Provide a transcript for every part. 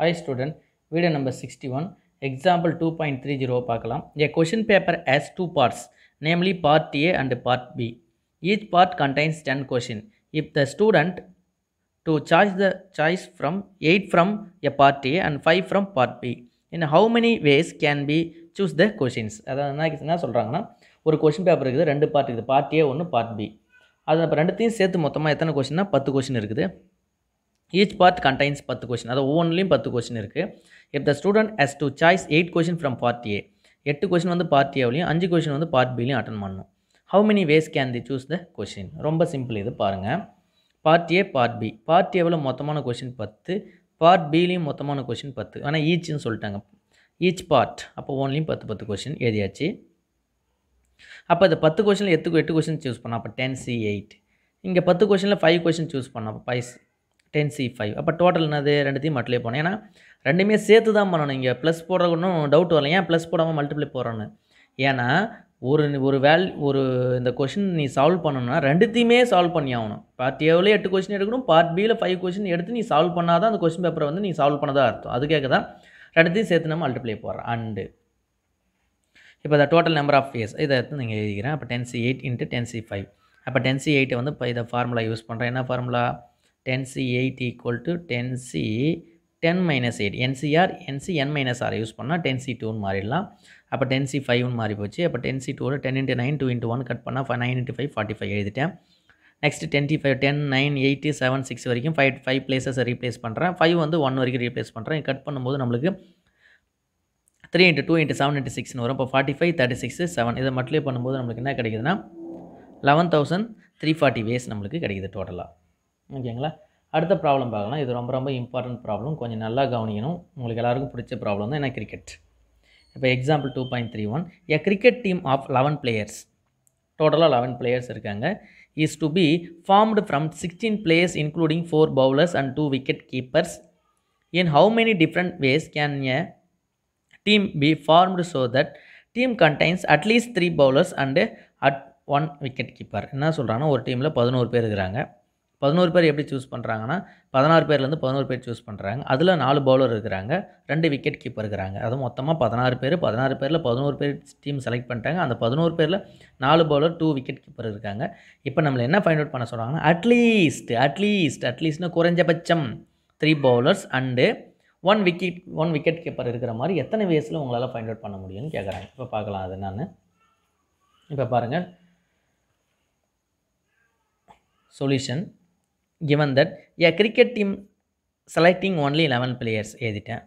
hi student video number sixty one example two point three zero பார்க்கலாம் a question paper has two parts namely part A and part B each part contains ten question if the student to choice the choice from eight from a part A and five from part B in how many ways can be choose the questions அதாவது என்ன என்ன சொல்கிறாங்கன்னா ஒரு question paper இருக்குது ரெண்டு part இருக்குது part A ஒன்று part B அது அப்போ ரெண்டுத்தையும் சேர்த்து மொத்தமாக எத்தனை கொஷின்னா பத்து கொஷின் இருக்குது ஈச் பார்ட் கண்டைன்ஸ் பத்து கொஷின் அதாவது ஒவ்வொன்றிலையும் பத்து கொஷின் இருக்குது if the student has to choice eight question from part A எட்டு கொஷின் வந்து பார்ட் ஏவிலையும் அஞ்சு கொஷின் வந்து பார்ட் பிலையும் அட்டன் பண்ணணும் how many ways can they choose the question ரொம்ப சிம்பிள் இது பாருங்கள் part A part B part ஏவில் மொத்தமான கொஷின் பத்து பார்ட் பிலையும் மொத்தமான கொஷின் பத்து ஆனால் ஈச்சுன்னு சொல்லிட்டாங்க ஈச் பார்ட் அப்போ ஓன்லையும் பத்து பத்து கொஷின் எழுதியாச்சு அப்போ அது பத்து கொஷனில் எத்து எட்டு கொஷின் சூஸ் பண்ணோம் அப்போ டென் சி எயிட் இங்கே பத்து கொஷனில் ஃபைவ் கொஷின் சூஸ் பண்ணோம் அப்போ ஃபைவ் டென் சி ஃபைவ் அப்போ டோட்டல் என்னது ரெண்டுத்தையும் மல்டிப்ளை போனேன் ஏன்னா ரெண்டுமே சேர்த்து தான் பண்ணணும் இங்கே ப்ளஸ் போடுறது ஒன்றும் டவுட் வரல ஏன் ப்ளஸ் போடாமல் மல்டிப்ளை போடுறோன்னு ஏன்னா ஒரு ஒரு வேல் ஒரு இந்த கொஷின் நீ சால்வ் பண்ணணும்னா ரெண்டுத்தையுமே சால்வ் பண்ணி ஆகணும் பார்ட் ஏவில் எட்டு கொஷின் எடுக்கணும் பார்ட் பியில் ஃபைவ் கொஷின் எடுத்து நீ சால்வ் பண்ணால் தான் அந்த கொஷின் பேப்பரை வந்து நீ சால்வ் பண்ணதாக அர்த்தம் அதுக்காக தான் ரெண்டுத்தையும் சேர்த்து நம்ம மல்டிப்ளை போடுறோம் அண்டு இப்போ இந்த டோட்டல் நம்பர் ஆஃப் இயர்ஸ் இதை எடுத்து நீங்கள் எழுதிக்கிறேன் அப்போ ten C eight into ten C five அப்போ டென் சி எயிட்டை வந்து இப்போ இதை ஃபார்முலா யூஸ் பண்ணுறேன் என்ன formula ten C eight equal to ten C ten minus eight nCr nC n minus r use பண்ணால் டென் சி டூன்னு மாறிடலாம் அப்போ டென் சி ஃபைவ்னு மாறி போச்சு அப்போ டென் சி டூவில் ten into nine two into one cut பண்ணால் nine into five forty five எழுதிட்டேன் next டென்ட்டி five ten nine eighty seven six வரைக்கும் ஃபைவ் ஃபைவ் பிளேசஸ் ரீப்ளேஸ் பண்ணுறேன் ஃபைவ் வந்து ஒன் வரைக்கும் ரீப்ளேஸ் பண்ணுறேன் கட் பண்ணும்போது நம்மளுக்கு three into two into seven into சிக்ஸ்னு வரும் இப்போ forty five thirty six seven இதை மட்டும் பண்ணும்போது நம்மளுக்கு என்ன கிடைக்குதுன்னா eleven thousand three forty ways நம்மளுக்கு கிடைக்குது டோட்டலாக ஓகேங்களா அடுத்த ப்ராப்ளம் பார்க்கலாம் இது ரொம்ப ரொம்ப இம்பார்ட்டன்ட் ப்ராப்ளம் கொஞ்சம் நல்லா கவனிக்கணும் உங்களுக்கு எல்லாருக்கும் பிடிச்ச ப்ராப்ளம் தான் ஏன்னா கிரிக்கெட் இப்போ example two point three one a cricket team of eleven players டோட்டலாக லெவன் பிளேயர்ஸ் இருக்காங்க is to be formed from sixteen players including four bowlers and two wicket keepers in how many different ways can a team be formed so that team contains at least three bowlers and at one wicket keeper என்ன சொல்கிறாங்கன்னா ஒரு டீமில் பதினோரு பேர் இருக்கிறாங்க பதினோரு பேர் எப்படி சூஸ் பண்ணுறாங்கன்னா பதினாறு பேர்லேருந்து பதினோரு பேர் சூஸ் பண்ணுறாங்க அதில் நாலு பவுலர் இருக்கிறாங்க ரெண்டு விக்கெட் கீப்பர் இருக்கிறாங்க அது மொத்தமாக பதினாறு பேர் பதினாறு பேரில் பதினோரு பேர் டீம் செலக்ட் பண்ணிட்டாங்க அந்த பதினோரு பேரில் நாலு பவுலர் டூ விக்கெட் கீப்பர் இருக்காங்க இப்போ நம்மளை என்ன ஃபைண்ட் அவுட் பண்ண சொல்கிறாங்கன்னா அட்லீஸ்ட் அட்லீஸ்ட் அட்லீஸ்ட்னு குறைஞ்சபட்சம் three bowlers and one wicket one wicket keeper இருக்கிற மாதிரி எத்தனை வயசில் உங்களால் ஃபைண்ட் அவுட் பண்ண முடியும்னு கேட்குறாங்க இப்போ பார்க்கலாம் அது நான் இப்போ பாருங்கள் solution given that a cricket team selecting only eleven players எழுதிட்டேன்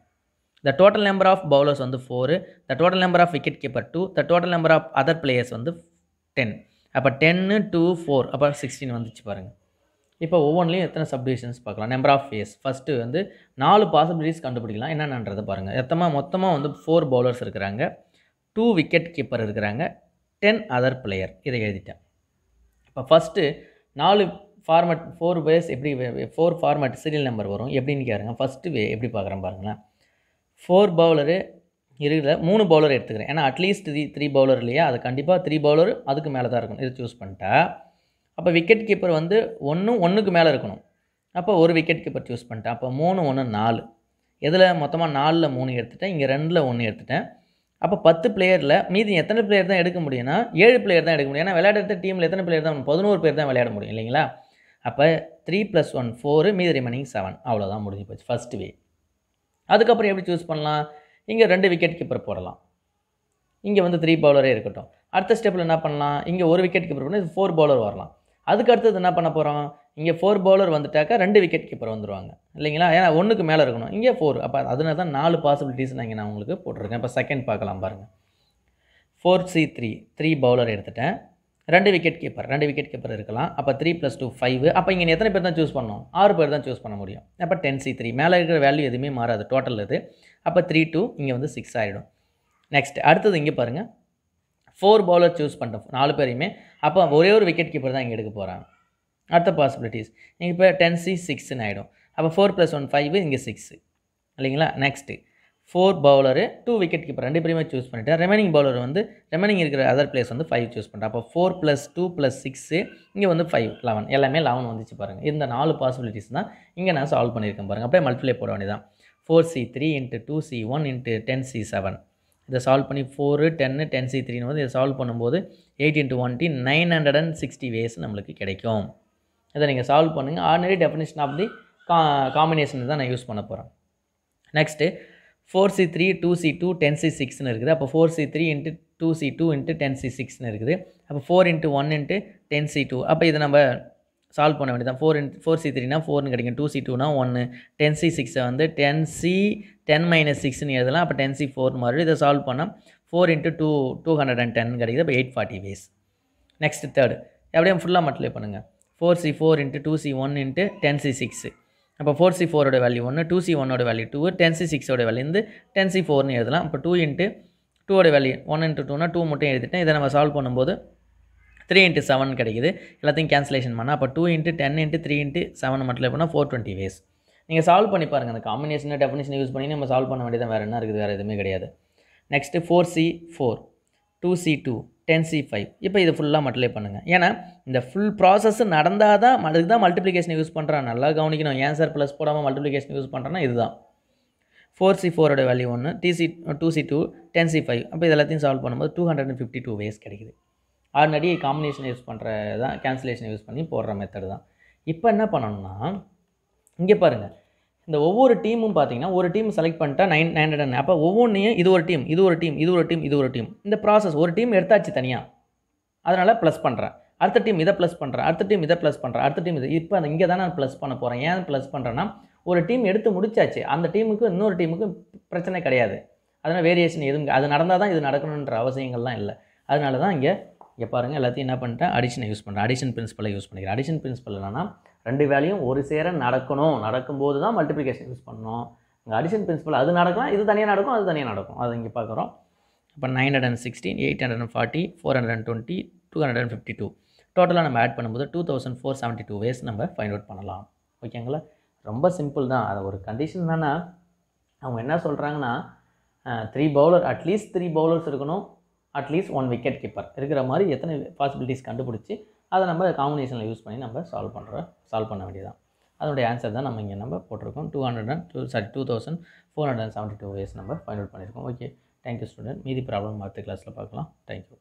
the total number of bowlers வந்து four the total number of wicket keeper two the total number of other players வந்து டென் அப்போ டென்னு டூ ஃபோர் அப்போ sixteen வந்துச்சு பாருங்கள் இப்போ ஒவ்வொன்றிலையும் எத்தனை சப்டிவிஷன்ஸ் பார்க்கலாம் நம்பர் ஆஃப் ஃபேஸ் ஃபஸ்ட்டு வந்து நாலு பாசிபிலிட்டிஸ் கண்டுபிடிக்கலாம் என்னென்னன்றதை பாருங்கள் எத்தமாக மொத்தமாக வந்து ஃபோர் பவுலர்ஸ் இருக்கிறாங்க டூ விக்கெட் கீப்பர் இருக்கிறாங்க டென் அதர் பிளேயர் இதை எழுதிட்டேன் இப்போ ஃபஸ்ட்டு நாலு ஃபார்மெட் ஃபோர் வேஸ் எப்படி ஃபோர் ஃபார்மேட் சீரியல் நம்பர் வரும் எப்படின்னு கேருங்க ஃபஸ்ட்டு வே எப்படி பார்க்குறேன் பாருங்களேன் ஃபோர் பவுலரு இருக்கிற மூணு பவுலர் எடுத்துக்கிறேன் ஏன்னா அட்லீஸ்ட் த்ரீ த்ரீ பவுலர் இல்லையா அது கண்டிப்பாக த்ரீ பவுலர் அதுக்கு மேலே தான் இருக்கணும் இது சூஸ் பண்ணிட்டா அப்போ விக்கெட் கீப்பர் வந்து ஒன்றும் ஒன்றுக்கு மேலே இருக்கணும் அப்போ ஒரு விக்கெட் கீப்பர் சூஸ் பண்ணிட்டேன் அப்போ மூணு ஒன்று நாலு இதில் மொத்தமாக நாலில் மூணு எடுத்துட்டேன் இங்கே ரெண்டில் ஒன்று எடுத்துட்டேன் அப்போ பத்து பிளேயரில் மீதி எத்தனை பிளேயர் தான் எடுக்க முடியும்னா ஏழு பிளேயர் தான் எடுக்க முடியும் ஏன்னா விளையாடுறது டீமில் எத்தனை பிளேயர் தான் பதினோரு பேர் தான் விளையாட முடியும் இல்லைங்களா அப்போ த்ரீ ப்ளஸ் ஒன் ஃபோரு மீதி ரிமைனிங் செவன் அவ்வளோதான் முடிஞ்சு போச்சு ஃபஸ்ட் வே அதுக்கப்புறம் எப்படி சூஸ் பண்ணலாம் இங்கே ரெண்டு விக்கெட் கீப்பர் போடலாம் இங்கே வந்து த்ரீ பவுலரே இருக்கட்டும் அடுத்த ஸ்டெப்பில் என்ன பண்ணலாம் இங்கே ஒரு விக்கெட் கீப்பர் பண்ணி ஃபோர் பவுலர் வரலாம் அதுக்கு அடுத்தது என்ன பண்ண போகிறோம் இங்கே ஃபோர் பவுலர் வந்துட்டாக்கா ரெண்டு விக்கெட் கீப்பர் வந்துடுவாங்க இல்லைங்களா ஏன்னா ஒன்றுக்கு மேலே இருக்கணும் இங்கே ஃபோர் அப்போ அதனால தான் நாலு பாசிபிலிட்டிஸ் நான் இங்கே நான் உங்களுக்கு போட்டிருக்கேன் இப்போ செகண்ட் பார்க்கலாம் பாருங்கள் four C three three bowler எடுத்துட்டேன் ரெண்டு விக்கெட் கீப்பர் ரெண்டு விக்கெட் கீப்பர் இருக்கலாம் அப்போ த்ரீ ப்ளஸ் டூ ஃபைவ் அப்போ இங்கே எத்தனை பேர் தான் சூஸ் பண்ணோம் ஆறு பேர் தான் சூஸ் பண்ண முடியும் அப்போ டென் சி த்ரீ மேலே இருக்கிற வேல்யூ எதுவுமே மாறாது டோட்டல் இது அப்போ த்ரீ டூ இங்கே வந்து சிக்ஸ் ஆகிடும் நெக்ஸ்ட் அடுத்தது இங்கே பாருங்கள் ஃபோர் பவுலர் சூஸ் பண்ணுறோம் நாலு பேரையுமே அப்போ ஒரே ஒரு விக்கெட் கீப்பர் தான் இங்கே எடுக்க போகிறாங்க அடுத்த பாசிபிலிட்டிஸ் இங்கே இப்போ டென் சி சிக்ஸ்ன்னு ஆகிடும் அப்போ ஃபோர் ப்ளஸ் ஒன் ஃபைவ் இங்கே சிக்ஸு இல்லைங்களா next four bowler two wicket keeper ரெண்டு பேருமே சூஸ் பண்ணிவிட்டு ரெமைனிங் பவுலர் வந்து ரெமைனிங் இருக்கிற அதர் பிளேஸ் வந்து ஃபைவ் சூஸ் பண்ணுறேன் அப்போ four plus two plus six இங்கே வந்து ஃபைவ் லெவன் எல்லாமே லெவன் வந்துச்சு பாருங்கள் இந்த நாலு பாசிபிலிட்டிஸ் தான் இங்கே நான் சால்வ் பண்ணியிருக்கேன் பாருங்கள் அப்படியே மல்டிப்ளை போட வேண்டியதான் four C three into two C one into ten C seven இதை சால்வ் பண்ணி ஃபோரு டென்னு டென் சி த்ரீன்னு வந்து இதை சால்வ் பண்ணும்போது eight into one twenty nine hundred and sixty ways நம்மளுக்கு கிடைக்கும் இதை நீங்கள் சால்வ் பண்ணுங்கள் ஆர்டினரி டெஃபினேஷன் ஆஃப் தி கா காம்பினேஷன் தான் நான் யூஸ் பண்ண போகிறேன் next four C three two C two ten C சிக்ஸ்னு இருக்குது அப்போ four C three into two C two into ten C சிக்ஸ்னு இருக்குது அப்போ four into one into ten C two அப்போ இதை நம்ம சால்வ் பண்ண வேண்டியதான் ஃபோர் இன்ட் ஃபோர் சி த்ரீனா ஃபோர்னு கிடைக்கும் டூ சி டூனா ஒன்று டென் சி சிக்ஸை வந்து டென் சி டென் மைனஸ் சிக்ஸ்னு எழுதலாம் அப்போ டென் சி ஃபோர்னு மாதிரி இதை சால்வ் பண்ணால் four into two two hundred and ten கிடைக்குது அப்போ eight forty ways next third எப்படியும் ஃபுல்லாக மட்டும் பண்ணுங்கள் four C four into two C one into ten C six அப்போ ஃபோர் சி ஃபோரோட வேல்யூ ஒன்று டூ சி ஒன்னோட வேல்யூ டூ டென் சி சிக்ஸோட வேல்யூ வந்து டென் சி ஃபோர்னு எழுதலாம் இப்போ டூ இன்ட்டு டூவோட வேல்யூ ஒன் இன்ட்டு டூனா டூ மட்டும் எழுதிட்டேன் இதை நம்ம சால்வ் பண்ணும்போது த்ரீ இன்ட்டு செவன் கிடைக்குது எல்லாத்தையும் கேன்சலேஷன் பண்ணால் அப்போ two into ten into three into seven மட்டும் பண்ணால் ஃபோர் டுவெண்ட்டி வேஸ் நீங்கள் சால்வ் பண்ணி பாருங்கள் அந்த காம்பினேஷன் டெஃபினேஷன் யூஸ் பண்ணி நம்ம சால்வ் பண்ண வேண்டியதான் வேறு என்ன இருக்குது வேறு எதுவுமே கிடையாது next four C four two C two ten C five இப்போ இது ஃபுல்லாக மல்டிப்ளை பண்ணுங்கள் ஏன்னா இந்த ஃபுல் ப்ராசஸ் நடந்தால் தான் அதுக்கு தான் மல்டிப்ளிகேஷன் யூஸ் பண்ணுறான் நல்லா கவனிக்கணும் ஏன்சர் ப்ளஸ் போடாமல் மல்டிப்ளிகேஷன் யூஸ் பண்ணுறேன்னா இதுதான் ஃபோர் சி ஃபோரோட வேல்யூ ஒன்று டிசி two C two ten C five அப்போ இது எல்லாத்தையும் சால்வ் பண்ணும்போது two hundred and fifty two ways கிடைக்குது ஆல்ரெடி காம்பினேஷன் யூஸ் பண்ணுற தான் கேன்சலேஷன் யூஸ் பண்ணி போடுற மெத்தடு தான் இப்போ என்ன பண்ணணும்னா இங்கே பாருங்கள் இந்த ஒவ்வொரு டீமும் பார்த்தீங்கன்னா ஒரு டீம் செலக்ட் பண்ணிட்டா நைன் நைன் ஹண்ட்ரட் அப்போ ஒவ்வொன்றையும் இது ஒரு டீம் இது ஒரு டீம் இது ஒரு டீம் இது ஒரு டீம் இந்த ப்ராசஸ் ஒரு டீம் எடுத்தாச்சு தனியாக அதனால் ப்ளஸ் பண்ணுறேன் அடுத்த டீம் இதை ப்ளஸ் பண்ணுறேன் அடுத்த டீம் இதை ப்ளஸ் பண்ணுறேன் அடுத்த டீம் இது இப்போ அந்த இங்கே தான் நான் ப்ளஸ் பண்ண போகிறேன் ஏன் ப்ளஸ் பண்ணுறேன்னா ஒரு டீம் எடுத்து முடிச்சாச்சு அந்த டீமுக்கு இன்னொரு டீமுக்கு பிரச்சனை கிடையாது அதனால் வேரியேஷன் எதுவும் அது நடந்தால் தான் இது நடக்கணுன்ற அவசியங்கள்லாம் இல்லை அதனால தான் இங்கே இங்கே பாருங்கள் எல்லாத்தையும் என்ன பண்ணிட்டேன் அடிஷனை யூஸ் பண்ணுறேன் அடிஷன் பிரின்சிபலை யூஸ் பண்ணிக்கிறேன் அடிஷன் பிரின்சிபல் என்னன்னா ரெண்டு வேலையும் ஒரு சேர நடக்கணும் நடக்கும்போது தான் மல்டிப்ளிகேஷன் யூஸ் பண்ணணும் இங்கே அடிஷன் பிரின்சிபல் அது நடக்கலாம் இது தனியாக நடக்கும் அது தனியாக நடக்கும் அது இங்கே பார்க்குறோம் இப்போ nine hundred and sixteen eight hundred and forty four hundred and twenty two hundred and fifty two டோட்டலாக நம்ம ஆட் பண்ணும்போது two thousand four seventy two ways நம்ம ஃபைண்ட் அவுட் பண்ணலாம் ஓகேங்களா ரொம்ப சிம்பிள் தான் அது ஒரு கண்டிஷன் என்னென்னா அவங்க என்ன சொல்கிறாங்கன்னா three bowler at least three bowlers இருக்கணும் அட்லீஸ்ட் ஒன் விக்கெட் கீப்பர் இருக்கிற மாதிரி எத்தனை பாசிபிலிட்டிஸ் கண்டுபிடிச்சி அதை நம்ம காம்பினேஷனில் யூஸ் பண்ணி நம்ம சால்வ் பண்ணுற சால்வ் பண்ண வேண்டியதான் அதனுடைய ஆன்சர் தான் நம்ம இங்கே நம்ம போட்டிருக்கோம் two hundred and two sorry two thousand four hundred and seventy two ways நம்ம ஃபைண்ட் அவுட் பண்ணியிருக்கோம் ஓகே தேங்க்யூ ஸ்டூடெண்ட் மீதி ப்ராப்ளம் அடுத்த கிளாஸில் பார்க்கலாம் தேங்க்யூ